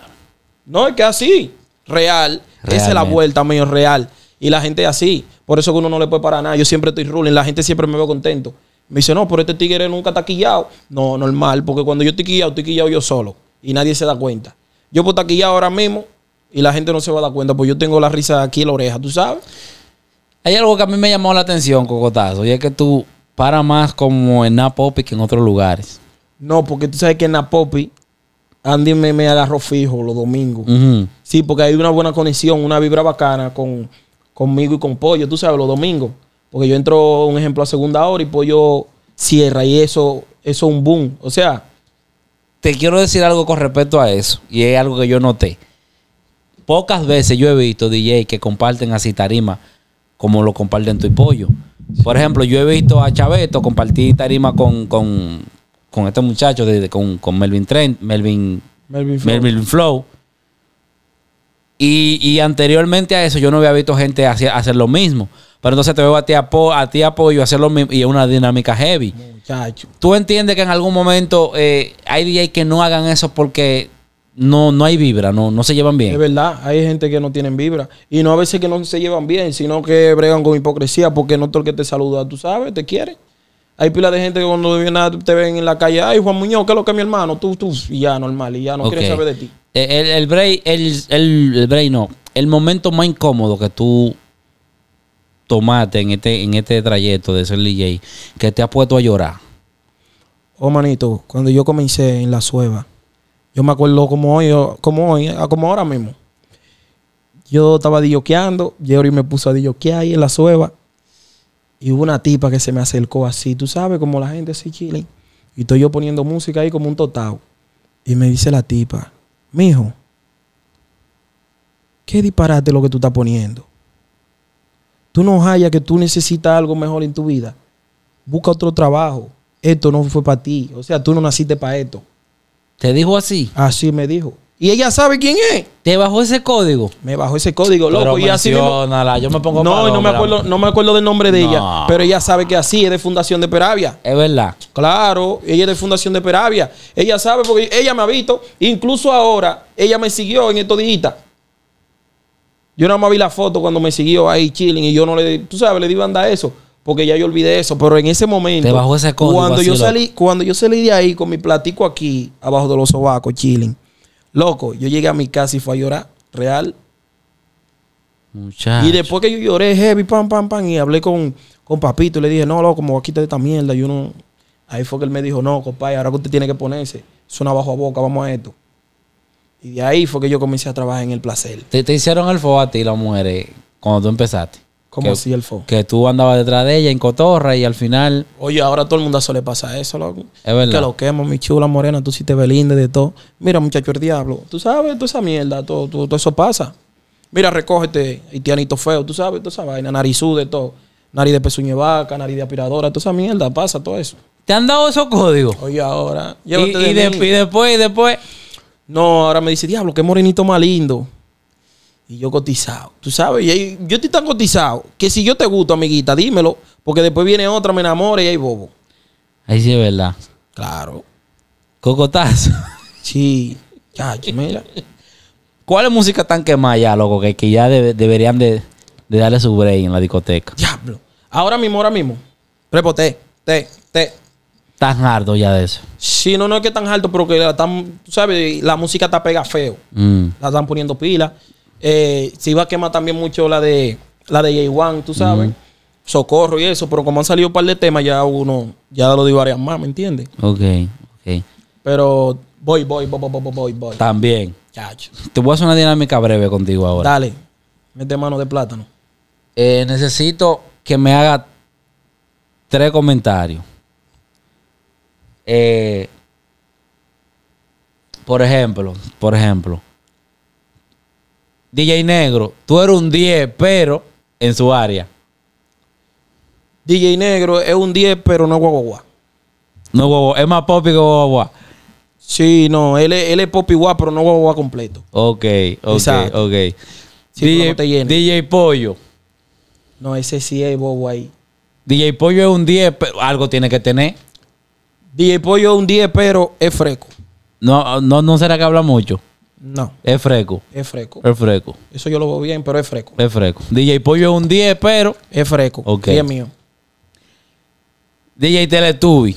No, es que así, real. Esa es la vuelta mío, real. Y la gente es así. Por eso que uno no le puede parar nada. Yo siempre estoy ruling, la gente siempre me ve contento. Me dice, no, pero este tigre nunca está quillado. No, normal, porque cuando yo estoy quillado, estoy yo solo. Y nadie se da cuenta. Yo puedo estar quillado ahora mismo y la gente no se va a dar cuenta, porque yo tengo la risa aquí en la oreja, ¿tú sabes? Hay algo que a mí me llamó la atención, Cocotazo, y es que tú para más como en Napopi que en otros lugares. No, porque tú sabes que en Napopi Andy me, me agarró fijo los domingos. Sí, porque hay una buena conexión, una vibra bacana con conmigo y con Pollo, tú sabes, los domingos. Porque yo entro, un ejemplo, a segunda hora y Pollo cierra y eso, eso es un boom. O sea... Te quiero decir algo con respecto a eso y es algo que yo noté. Pocas veces yo he visto DJ que comparten así tarima como lo comparten tú y Pollo. Por ejemplo, yo he visto a Chaveto compartir tarima con, con, con este muchacho, con, con Melvin Melvin, Melvin Flow y, anteriormente a eso yo no había visto gente hacer, hacer lo mismo. Pero entonces te veo a ti, a apoyo hacer lo mismo y es una dinámica heavy. Muchacho. ¿Tú entiendes que en algún momento eh, hay DJs que no hagan eso porque no, no hay vibra, no, no se llevan bien? Es verdad, hay gente que no tienen vibra. Y no a veces que no se llevan bien, sino que bregan con hipocresía porque no todo el que te saluda, tú sabes, te quiere. Hay pila de gente que cuando te ven en la calle, ay, Juan Muñoz, ¿qué es lo que mi hermano? Tú, tú, ya, normal, y ya no quiere saber de ti. Eh, el, break, el, no. El momento más incómodo que tú tomaste en este, en este trayecto de ser DJ, que te ha puesto a llorar. Oh, manito, cuando yo comencé en la sueva, yo me acuerdo como hoy, oh, como ah, como ahora mismo. Yo estaba dilloqueando, Jerry me puso a dilloquear ahí en la sueva. Y hubo una tipa que se me acercó así, tú sabes, como la gente así chile. Y estoy yo poniendo música ahí como un totao. Y me dice la tipa, hijo, qué disparate lo que tú estás poniendo. Tú no hallas que tú necesitas algo mejor en tu vida. Busca otro trabajo. Esto no fue para ti. O sea, tú no naciste para esto. ¿Te dijo así? Así me dijo. Y ella sabe quién es. ¿Te bajó ese código? Me bajó ese código, loco. y así Yo me pongo No, no me, acuerdo, no me acuerdo del nombre de ella. Pero ella sabe que así es de Fundación de Peravia. Es verdad. Claro, ella es de Fundación de Peravia. Ella sabe porque ella me ha visto. Incluso ahora, ella me siguió en estos días. Yo nada más vi la foto cuando me siguió ahí chilling y yo no le... Tú sabes, le di anda eso. Porque ya yo olvidé eso. Pero en ese momento... Te bajó ese código. Cuando, yo salí, cuando yo salí de ahí con mi platico aquí, abajo de los sobacos, chilling Loco, yo llegué a mi casa y fue a llorar, real. Muchacho. Y después que yo lloré heavy, pam, pam, pam, y hablé con, papito, y le dije, no, loco, como aquí a quitar esta mierda. Yo no. Ahí fue que él me dijo, no, compadre, ahora que usted tiene que ponerse, suena bajo a boca, vamos a esto. Y de ahí fue que yo comencé a trabajar en el placer. ¿Te, te hicieron el a ti las mujeres cuando tú empezaste? Como el foco? Que tú andabas detrás de ella en cotorra y al final. Oye, ahora todo el mundo se le pasa eso, loco. Es verdad. Que lo quemo, mi chula morena, tú sí te ves linda de todo. Mira, muchacho, el diablo. Tú sabes, toda esa mierda, todo, todo, eso pasa. Mira, recógete, tianito feo, tú sabes, toda esa vaina, narizú de todo. Nariz de pezuñevaca, nariz de aspiradora, toda esa mierda, pasa todo eso. ¿Te han dado esos códigos? Oye, ahora. Y, y después, y después. No, ahora me dice, diablo, qué morenito más lindo. Y yo cotizado, tú sabes, y yo estoy tan cotizado que si yo te gusto, amiguita, dímelo, porque después viene otra, me enamora y ahí bobo. Ahí sí es verdad. Claro. Cocotazo. Sí, mira. ¿Cuál es música tan quemada ya, loco? Que, que ya deberían de, darle su break en la discoteca. Diablo. Ahora mismo, ahora mismo. Prepoté, te, te. Tan harto ya de eso. Sí, no, no es que tan harto, pero que la sabes, la música está pega feo. Mm. La están poniendo pila. Eh, se iba a quemar también mucho la de la de j tú sabes. Socorro y eso, pero como han salido un par de temas, ya uno, ya lo digo varias más, ¿me entiendes? Ok, ok. Pero voy, voy, voy, voy, voy, voy. También. Chacho. Te voy a hacer una dinámica breve contigo ahora. Dale, mete mano de plátano. Eh, necesito que me haga tres comentarios. Eh, por ejemplo, por ejemplo, DJ Negro, tú eres un 10, pero en su área. DJ Negro es un 10, pero no guaguaguá. No es más pop que guaguaguá. Sí, no, él es, él es popi pero no guaguaguá completo. Ok, ok, ok. DJ, no DJ Pollo. No, ese sí es bobo ahí. DJ Pollo es un 10, pero algo tiene que tener. DJ Pollo es un 10, pero es fresco. No, no, no será que habla mucho. No. Es fresco. Es fresco. Es fresco. Eso yo lo veo bien, pero es fresco. Es fresco. DJ Pollo es un 10, pero. Es fresco. Ok. mío. DJ Teletubi.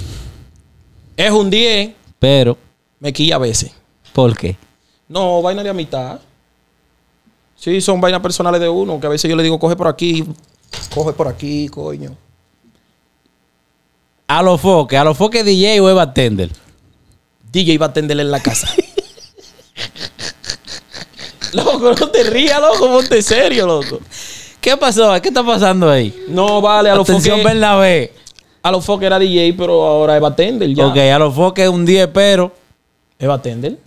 Es un 10. Pero. Me quilla a veces. ¿Por qué? No, vaina de amistad. Sí, son vainas personales de uno, que a veces yo le digo, coge por aquí, coge por aquí, coño. A los foques, a los foques DJ o es bartender. DJ atender en la casa. Loco, no te rías, loco, ponte serio, loco. ¿Qué pasó? ¿Qué está pasando ahí? No, vale, a los Atención, foques. A los foques era DJ, pero ahora es bartender ya. Ok, a los foques un 10, pero. Es bartender.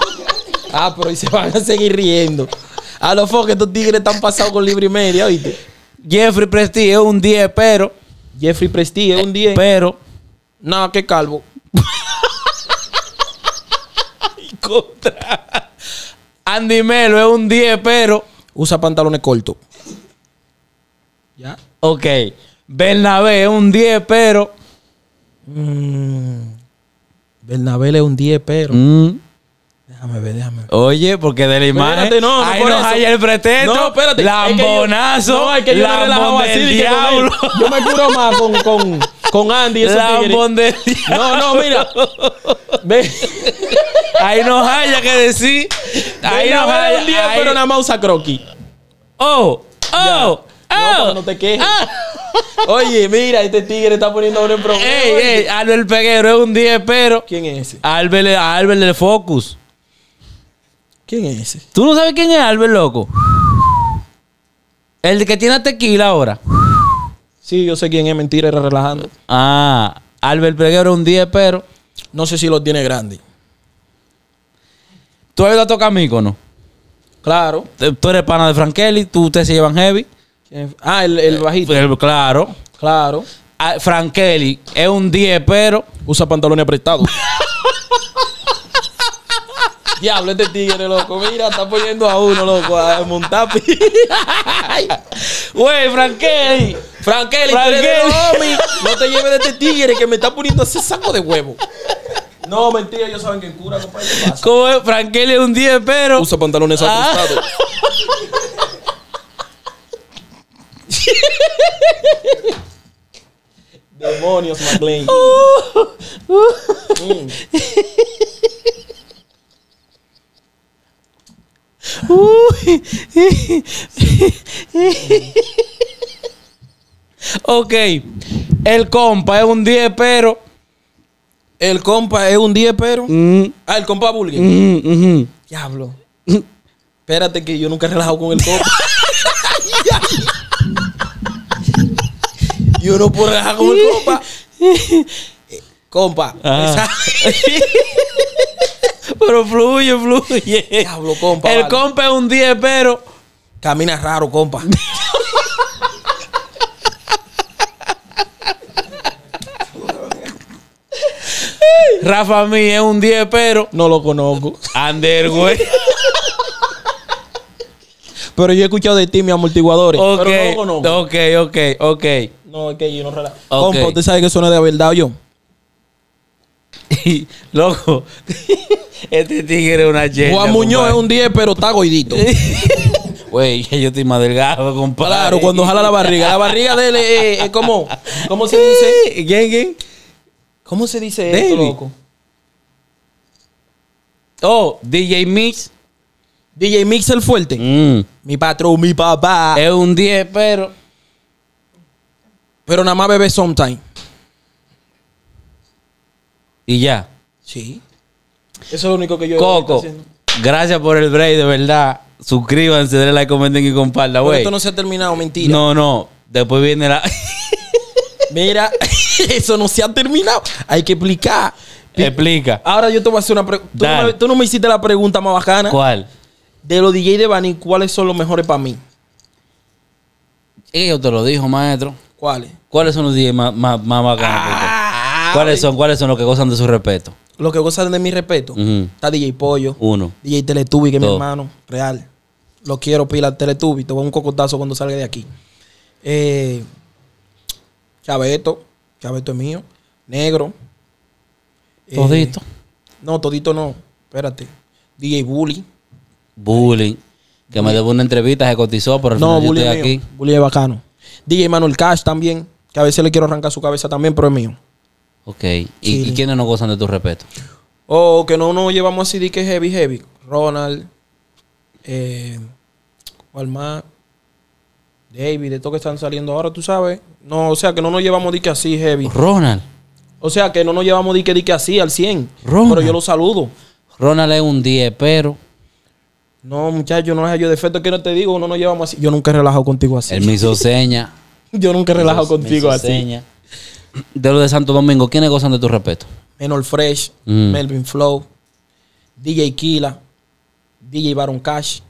ah, pero y se van a seguir riendo. A los foques estos tigres están pasados con libre y media, ¿viste? Jeffrey Prestige es un 10, pero. Jeffrey Prestige es un 10. Pero. no, qué calvo. contra. Andy Melo es un 10, pero usa pantalones cortos. ¿Ya? Ok. Bernabé es un 10, pero. Mm. Bernabé es un 10, pero. Mm. Déjame ver, déjame Oye, porque de la imagen. Espérate, no, no, ahí nos haya el pretexto. No, espérate. Lambonazo. Es que yo, no, hay que yo me así. Diablo. yo me curo más con, con, con Andy. No, no, mira. Ve. ahí nos haya que decir. Ahí nos haya. Un día, pero nada más usa croquis. Oh, oh. Ya. Oh. No, te quejes. Ah. Oye, mira, este tigre está poniendo ahora en problema. Ey, ey, Albert Peguero es un 10, pero. ¿Quién es ese? Albert, Albert del Focus. ¿Quién es ese? ¿Tú no sabes quién es Albert, loco? El que tiene tequila ahora. Sí, yo sé quién es, mentira, era relajando. Ah, Albert Breguero un 10, pero... No sé si lo tiene grande. ¿Tú has ido a tocar no? Claro. Eh, tú eres pana de Kelly, tú ustedes se llevan heavy. Ah, el, eh, bajito. claro. Claro. Ah, Frank Kelly es un 10, pero... Usa pantalones apretados. Diablo, este tigre, loco. Mira, está poniendo a uno, loco, a montapi. Güey, Frankel, Frankel no te lleves de este tigre que me está poniendo ese saco de huevo. No, mentira, ellos saben que en cura, compadre, pasa? ¿Cómo es? Frankel es un 10, pero. Usa pantalones ah. ajustados. Demonios, McLean. Uh, uh. Mm. ok, el compa es un 10, pero. El compa es un 10, pero. Mm. Ah, el compa bullying. Mm, Diablo. Espérate que yo nunca he relajado con el compa. yo no puedo relajar con el compa. compa. Ah. pero fluye, fluye. Diablo, compa. El compa es un 10, pero. Camina raro, compa. Rafa mí es un 10, pero. No lo conozco. Ander, güey. Pero yo he escuchado de ti, mi amortiguadores. pero no lo conozco. Ok, ok, ok. No, es que yo no relajo. Compa, ¿usted sabe que suena de verdad yo? Loco. Este tigre es una Yen. Juan Muñoz es un 10, pero está goidito. Güey, yo estoy más delgado, compadre. Claro, cuando jala la barriga. La barriga de él es, eh, como. ¿Cómo se dice? ¿Quién, quién? cómo se dice David. esto, loco? Oh, DJ Mix. DJ Mix el fuerte. Mm. Mi patrón, mi papá. Es un 10, pero. Pero nada más bebe sometime. Y ya. Sí. Eso es lo único que yo Coco, gracias por el break, de verdad. Suscríbanse, denle like, comenten y compartan, Esto no se ha terminado, mentira. No, no. Después viene la. Mira, eso no se ha terminado. Hay que explicar. Explica. Ahora yo te voy a hacer una pregunta. ¿Tú, no me hiciste la pregunta más bacana. ¿Cuál? De los DJ de Bani, ¿cuáles son los mejores para mí? Yo te lo dijo, maestro. ¿Cuáles? ¿Cuáles son los DJs más, más, bacanos? Ah, ¿Cuáles son? ¿Cuáles son los que gozan de su respeto? Lo que gozan de mi respeto está DJ Pollo, Uno. DJ Teletubi, que es mi hermano, real. Lo quiero, pila Teletubi. Te voy a un cocotazo cuando salga de aquí. Eh, Chabeto, Chabeto es mío. Negro. Eh, todito. No, todito no. Espérate. DJ Bully. Bully Que me debo una entrevista, se cotizó, pero No, de yo Bully es bacano. DJ Manuel Cash también, que a veces le quiero arrancar su cabeza también, pero es mío. Ok. ¿Y, quiénes no gozan de tu respeto? Oh, que no nos llevamos así dique heavy, heavy. Ronald, eh, Walmart, David, de estos que están saliendo ahora, tú sabes. No, o sea, que no nos llevamos de que así heavy. Ronald. O sea, que no nos llevamos de que, así al 100. Ronald. Pero yo lo saludo. Ronald es un 10, pero... No, muchacho, no es yo defecto que no te digo, no nos llevamos así. Yo nunca he contigo así. Él me hizo seña. yo nunca he relajado contigo así. Seña de los de Santo Domingo, ¿quiénes gozan de tu respeto? Menor Fresh, mm. Melvin Flow, DJ Kila, DJ Baron Cash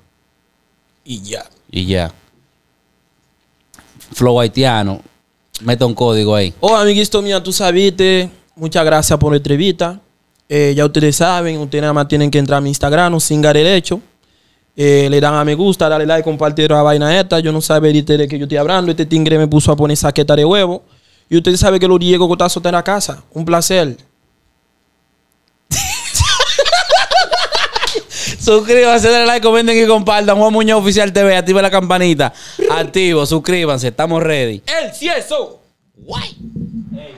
y ya. Y ya. Flow haitiano. Meta un código ahí. Oh, amiguito mío, tú sabiste. Muchas gracias por la entrevista. Eh, ya ustedes saben, ustedes nada más tienen que entrar a mi Instagram, sin el hecho eh, le dan a me gusta, dale like, compartir la vaina esta. Yo no sabía de que yo estoy hablando. Este tingre me puso a poner saqueta de huevo. Y usted sabe que el Diego Cotazo está en la casa. Un placer. Suscríbanse, denle like, comenten y compartan. Juan Muñoz Oficial TV, activa la campanita. Activo, suscríbanse, estamos ready. El CIESO. Guay.